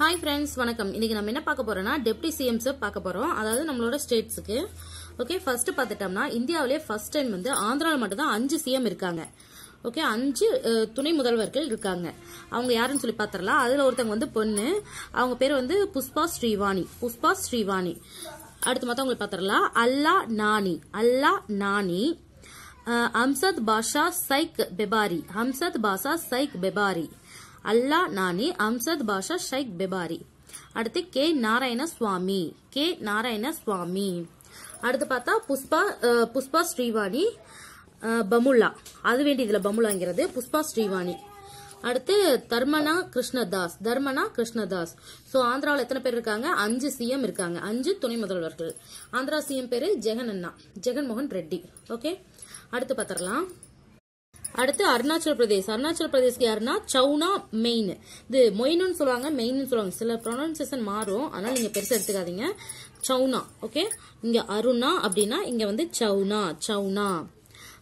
hi friends வணக்கம் இன்றைக்கி நம்ம என்ன பார்க்க போறோம்னா டெப்டி சிஎம்ஸ் பார்க்க போகிறோம் அதாவது நம்மளோட ஸ்டேட்ஸுக்கு ஓகே ஃபர்ஸ்ட் பார்த்துட்டோம்னா இந்தியாவிலே ஃபர்ஸ்ட் டைம் வந்து ஆந்திராவில் மட்டும்தான் அஞ்சு சிஎம் இருக்காங்க ஓகே அஞ்சு துணை முதல்வர்கள் இருக்காங்க அவங்க யாருன்னு சொல்லி பார்த்துடலாம் அதில் ஒருத்தவங்க வந்து பொண்ணு அவங்க பேர் வந்து புஷ்பா ஸ்ரீவாணி புஷ்பா ஸ்ரீவாணி அடுத்து மற்றவங்களை பார்த்துடலாம் அல்லா நானி அல்லா நானி ஹம்சத் பாஷா சைக் பெபாரி ஹம்சத் பாஷா சைக் பெபாரி அல்லா நானி அம்சத் பாஷா ஷைக் பெபாரி அடுத்து கே நாராயண சுவாமி கே நாராயண சுவாமி அடுத்து பார்த்தா புஷ்பா புஷ்பா ஸ்ரீவாணி பமுல்லா அது வேண்டி இதில் பமுலாங்கிறது புஷ்பா ஸ்ரீவாணி அடுத்து தர்மனா கிருஷ்ணதாஸ் தர்மனா கிருஷ்ணதாஸ் ஸோ ஆந்திராவில் எத்தனை பேர் இருக்காங்க அஞ்சு சிஎம் இருக்காங்க அஞ்சு துணை முதல்வர்கள் ஆந்திரா சிஎம் பேரு ஜெகன் அண்ணா ஜெகன்மோகன் ரெட்டி ஓகே அடுத்து பார்த்துடலாம் அடுத்து அருணாச்சல பிரதேஷ் அருணாச்சல பிரதேஷ் யாருன்னா சவுனா மெயின் இது மொயின்னு சொல்லுவாங்க மெயின்னு சொல்லுவாங்க சில ப்ரொனன்சியேஷன் மாறும் ஆனால் நீங்க பெருசா எடுத்துக்காதீங்க சவுனா ஓகே இங்க அருணா அப்படின்னா இங்க வந்து சவுனா சவுனா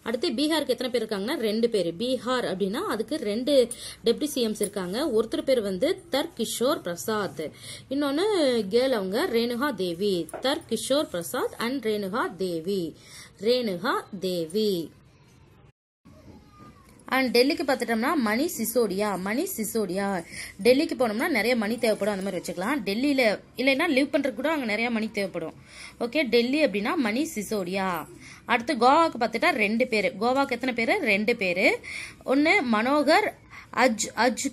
அடுத்து பீகாருக்கு எத்தனை பேர் இருக்காங்கன்னா ரெண்டு பேர் பீகார் அப்படின்னா அதுக்கு ரெண்டு டெப்டி சிஎம்ஸ் இருக்காங்க ஒருத்தர் பேர் வந்து தர் கிஷோர் பிரசாத் இன்னொன்னு கேர்ள் அவங்க Renuka Devi Tarkishore Prasad and Renuka Devi Renuka Devi and டெல்லிக்கு பார்த்துட்டோம்னா மணி சிசோடியா மணி சிசோடியா டெல்லிக்கு போனோம்னா நிறைய மணி தேவைப்படும் அந்த மாதிரி வச்சுக்கலாம் டெல்லியில் இல்லைன்னா லிவ் பண்ணுறதுக்கு கூட அங்கே நிறைய மணி தேவைப்படும் ஓகே டெல்லி அப்படின்னா மணி சிசோடியா அடுத்து கோவாவுக்கு பார்த்துட்டா ரெண்டு பேர் கோவாவுக்கு எத்தனை பேர் ரெண்டு பேர் ஒன்று மனோகர் அஜ் அஜ்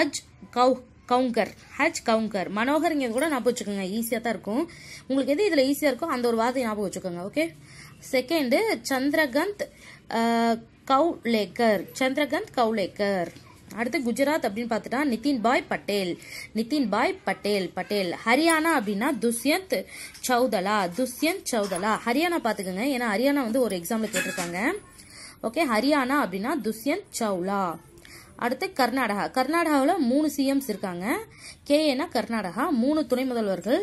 அஜ் கவு கவுங்கர் ஹஜ் கவுங்கர் மனோகர்ங்கிறது கூட ஞாபகம் வச்சுக்கோங்க ஈஸியாக தான் இருக்கும் உங்களுக்கு எது இதில் ஈஸியாக இருக்கோ அந்த ஒரு வார்த்தை ஞாபகம் வச்சுக்கோங்க ஓகே செகண்டு சந்திரகாந்த் கவுலேக்கர் சந்திரகாந்த் கவுலேக்கர் அடுத்து குஜராத் அப்படின்னு பார்த்துட்டா நிதின் பாய் பட்டேல் நிதின் பாய் பட்டேல் பட்டேல் ஹரியானா அப்படின்னா துஷ்யந்த் சௌதலா துஷ்யந்த் சௌதலா ஹரியானா பார்த்துக்கோங்க ஏன்னா ஹரியானா வந்து ஒரு எக்ஸாம்பிள் கேட்டிருக்காங்க ஓகே ஹரியானா அப்படின்னா துஷ்யந்த் சௌலா அடுத்து கர்நாடகா கர்நாடகாவில் மூணு சிஎம்ஸ் இருக்காங்க கேஏனா கர்நாடகா மூணு துணை முதல்வர்கள்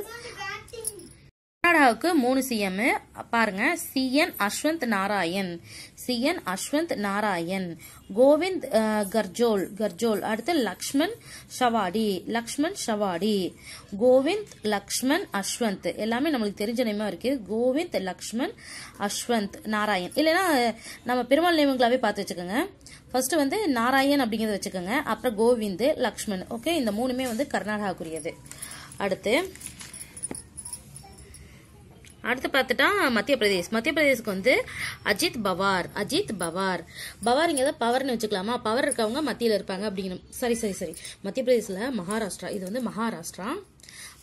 கர்நாடகாவுக்கு மூணு சிஎம் பாருங்க சிஎன் அஸ்வந்த் நாராயண் சிஎன் அஸ்வந்த் நாராயண் கோவிந்த் கர்ஜோல் கர்ஜோல் அடுத்து லக்ஷ்மண் ஷவாடி லக்ஷ்மண் ஷவாடி கோவிந்த் லக்ஷ்மண் அஸ்வந்த் எல்லாமே நம்மளுக்கு தெரிஞ்ச நேமா இருக்கு கோவிந்த் லக்ஷ்மண் அஸ்வந்த் நாராயண் இல்லைன்னா நம்ம பெருமாள் நேமங்களாவே பார்த்து வச்சுக்கோங்க ஃபர்ஸ்ட் வந்து நாராயண் அப்படிங்கிறத வச்சுக்கோங்க அப்புறம் கோவிந்த் லக்ஷ்மண் ஓகே இந்த மூணுமே வந்து கர்நாடகாக்குரியது அடுத்து அடுத்து பார்த்துட்டா மத்திய பிரதேஷ் மத்திய பிரதேஷ்க்கு வந்து அஜித் பவார் அஜித் பவார் பவார் இங்கே தான் பவர்னு வச்சுக்கலாமா பவர் இருக்கவங்க மத்தியில் இருப்பாங்க அப்படிங்கணும் சரி சரி சரி மத்திய பிரதேசில் மகாராஷ்டிரா இது வந்து மகாராஷ்டிரா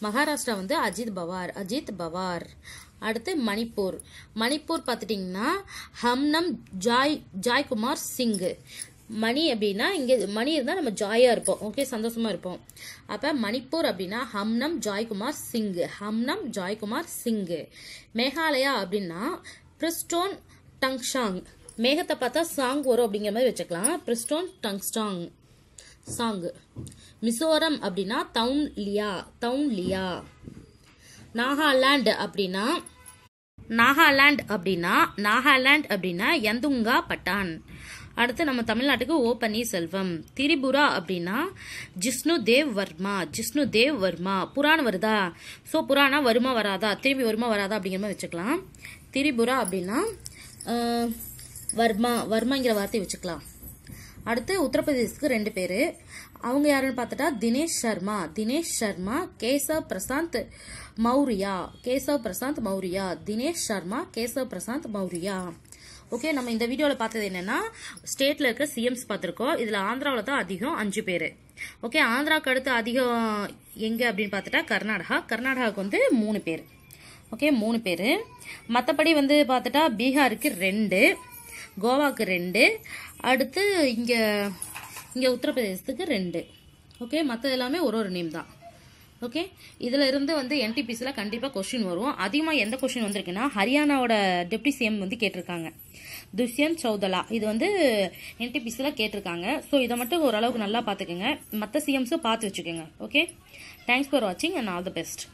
மகாராஷ்டிரா வந்து அஜித் பவார் அஜித் பவார் அடுத்து மணிப்பூர் மணிப்பூர் பார்த்துட்டிங்கன்னா ஹம்னம் ஜாய் ஜாய்குமார் சிங்கு மணி அப்படின்னா இங்கே மணி இருந்தால் நம்ம ஜாயாக இருப்போம் ஓகே சந்தோஷமாக இருப்போம் அப்போ மணிப்பூர் அப்படின்னா ஹம்னம் ஜாய்குமார் சிங்கு ஹம்னம் ஜாய்குமார் சிங்கு மேகாலயா அப்படின்னா பிரிஸ்டோன் டங்ஷாங் மேகத்தை பார்த்தா சாங் வரும் அப்படிங்கிற மாதிரி வச்சுக்கலாம் பிரிஸ்டோன் டங்ஸ்டாங் சாங்கு மிசோரம் அப்படின்னா தவுன் லியா தவுன் லியா நாகாலாண்டு அப்படின்னா நாகாலாண்ட் அப்படின்னா நாகாலாண்ட் அப்படின்னா யந்துங்கா பட்டான் அடுத்து நம்ம தமிழ்நாட்டுக்கு ஓ பன்னீர்செல்வம் திரிபுரா அப்படின்னா ஜிஷ்ணு தேவ் வர்மா ஜிஷ்ணு தேவ் வர்மா புராணம் வருதா ஸோ புராணம் வருமா வராதா திரும்பி வருமா வராதா அப்படிங்கிற மாதிரி வச்சுக்கலாம் திரிபுரா அப்படின்னா வர்மா வர்மாங்கிற வார்த்தையை வச்சுக்கலாம் அடுத்து உத்தரப்பிரதேசத்துக்கு ரெண்டு பேர் அவங்க யாருன்னு பார்த்துட்டா தினேஷ் சர்மா தினேஷ் சர்மா கேசவ் பிரசாந்த் மௌரியா கேசவ் பிரசாந்த் மௌரியா தினேஷ் சர்மா கேசவ் பிரசாந்த் மௌரியா ஓகே நம்ம இந்த வீடியோவில் பார்த்தது என்னென்னா ஸ்டேட்டில் இருக்க சிஎம்ஸ் பார்த்துருக்கோம் இதில் ஆந்திராவில் தான் அதிகம் அஞ்சு பேர் ஓகே ஆந்திராவுக்கு அடுத்து அதிகம் எங்கே அப்படின்னு பார்த்துட்டா கர்நாடகா கர்நாடகாவுக்கு வந்து மூணு பேர் ஓகே மூணு பேர் மற்றபடி வந்து பார்த்துட்டா பீகாருக்கு ரெண்டு கோவாவுக்கு ரெண்டு அடுத்து இங்கே இங்கே உத்தரப்பிரதேசத்துக்கு ரெண்டு ஓகே மற்றது எல்லாமே ஒரு ஒரு நேம் தான் ஓகே இதில் இருந்து வந்து என்டிபிசியில் கண்டிப்பாக கொஷின் வரும் அதிகமாக எந்த கொஷின் வந்திருக்குன்னா ஹரியானாவோட டெப்டி சிஎம் வந்து கேட்டிருக்காங்க துஷ்யந்த் சௌதலா இது வந்து என்டிபிசியில் கேட்டிருக்காங்க ஸோ இதை மட்டும் ஓரளவுக்கு நல்லா பார்த்துக்கோங்க மற்ற சிஎம்ஸும் பார்த்து வச்சுக்கோங்க ஓகே தேங்க்ஸ் ஃபார் வாட்சிங் அண்ட் ஆல் த பெஸ்ட்